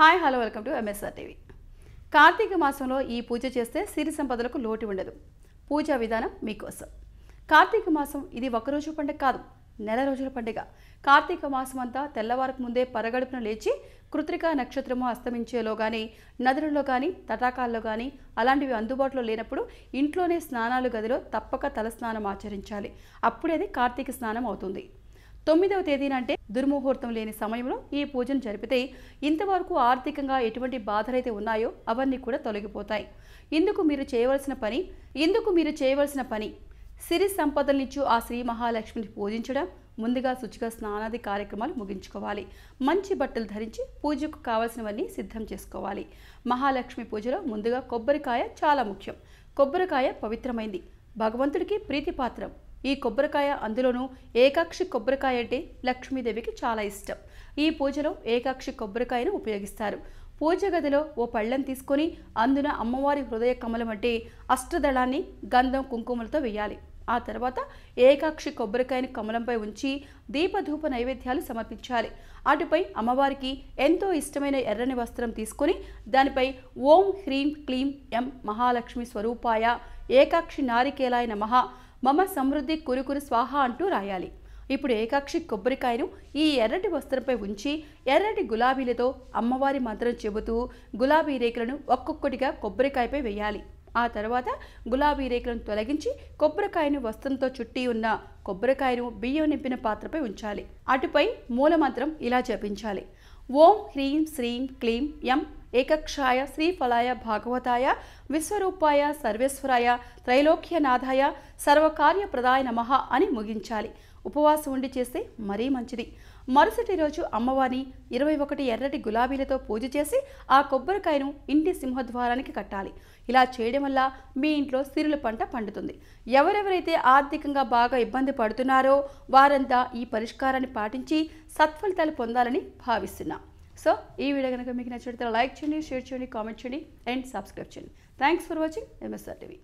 hi hello welcome to MSR TV కార్తీక మాసంలో ఈ పూజ చేస్తే సిరి సంపదలకు లోటు ఉండదు పూజా విధానం మీకోసం కార్తీక మాసం ఇది ఒకరోజు పండుగ కాదు నెల రోజుల పండుగ కార్తీక మాసం అంతా తెల్లవారకు ముందే పరగడుపున లేచి కృత్రిక నక్షత్రము అస్తమించేలో కానీ నదులలో కానీ తటాకాల్లో కానీ అలాంటివి అందుబాటులో లేనప్పుడు ఇంట్లోనే స్నానాలు గదిలో తప్పక తలస్నానం ఆచరించాలి అప్పుడేది కార్తీక స్నానం అవుతుంది తొమ్మిదవ తేదీన అంటే దుర్ముహూర్తం లేని సమయంలో ఈ పూజను జరిపితే ఇంతవరకు ఆర్థికంగా ఎటువంటి బాధలైతే ఉన్నాయో అవన్నీ కూడా తొలగిపోతాయి ఇందుకు మీరు చేయవలసిన పని ఇందుకు మీరు చేయవలసిన పని సిరి సంపదలనిచ్చు ఆ శ్రీ మహాలక్ష్మిని పూజించడం ముందుగా శుచిగా స్నానాది కార్యక్రమాలు ముగించుకోవాలి మంచి బట్టలు ధరించి పూజకు కావలసినవన్నీ సిద్ధం చేసుకోవాలి మహాలక్ష్మి పూజలో ముందుగా కొబ్బరికాయ చాలా ముఖ్యం కొబ్బరికాయ పవిత్రమైంది భగవంతుడికి ప్రీతిపాత్రం ఈ కొబ్బరికాయ అందులోనూ ఏకాక్షి కొబ్బరికాయ అంటే లక్ష్మీదేవికి చాలా ఇష్టం ఈ పూజలో ఏకాక్షి కొబ్బరికాయను ఉపయోగిస్తారు పూజ గదిలో ఓ పళ్ళెం తీసుకొని అందున అమ్మవారి హృదయ కమలం అంటే అష్టదళాన్ని గంధం కుంకుమలతో వేయాలి ఆ తర్వాత ఏకాక్షి కొబ్బరికాయని కమలంపై ఉంచి దీపధూప నైవేద్యాలు సమర్పించాలి అటుపై అమ్మవారికి ఎంతో ఇష్టమైన ఎర్రని వస్త్రం తీసుకొని దానిపై ఓం హ్రీం క్లీం ఎం మహాలక్ష్మి స్వరూపాయ ఏకాక్షి నారికేలాయ మహా మమ సమృద్ధి కురుకురు స్వాహ అంటూ రాయాలి ఇప్పుడు ఏకాక్షి కొబ్బరికాయను ఈ ఎర్రటి వస్త్రంపై ఉంచి ఎర్రటి గులాబీలతో అమ్మవారి మంత్రం చెబుతూ గులాబీ రేఖలను ఒక్కొక్కటిగా కొబ్బరికాయపై వేయాలి ఆ తర్వాత గులాబీ రేఖలను తొలగించి కొబ్బరికాయను వస్త్రంతో చుట్టి ఉన్న కొబ్బరికాయను బియ్యం నింపిన పాత్రపై ఉంచాలి అటుపై మూలమంత్రం ఇలా జపించాలి ఓం హ్రీం శ్రీం క్లీం ఎం ఏకక్షాయ శ్రీఫలాయ భాగవతాయ విశ్వరూపాయ సర్వేశ్వరాయ త్రైలోక్యనాథాయ సర్వకార్యప్రదాయ నమః అని ముగించాలి ఉపవాసం ఉండి చేస్తే మరీ మంచిది మరుసటి రోజు అమ్మవారిని ఇరవై ఒకటి ఎర్రటి గులాబీలతో పూజ చేసి ఆ కొబ్బరికాయను ఇంటి సింహద్వారానికి కట్టాలి ఇలా చేయడం వల్ల మీ ఇంట్లో సిరుల పంట పండుతుంది ఎవరెవరైతే ఆర్థికంగా బాగా ఇబ్బంది పడుతున్నారో వారంతా ఈ పరిష్కారాన్ని పాటించి సత్ఫలితాలు పొందాలని భావిస్తున్నాం సో ఈ వీడియో కనుక మీకు నచ్చినట్లయితే లైక్ చేయండి షేర్ చేయండి కామెంట్ చేయండి అండ్ సబ్స్క్రైబ్ చేయండి thanks for watching MSR TV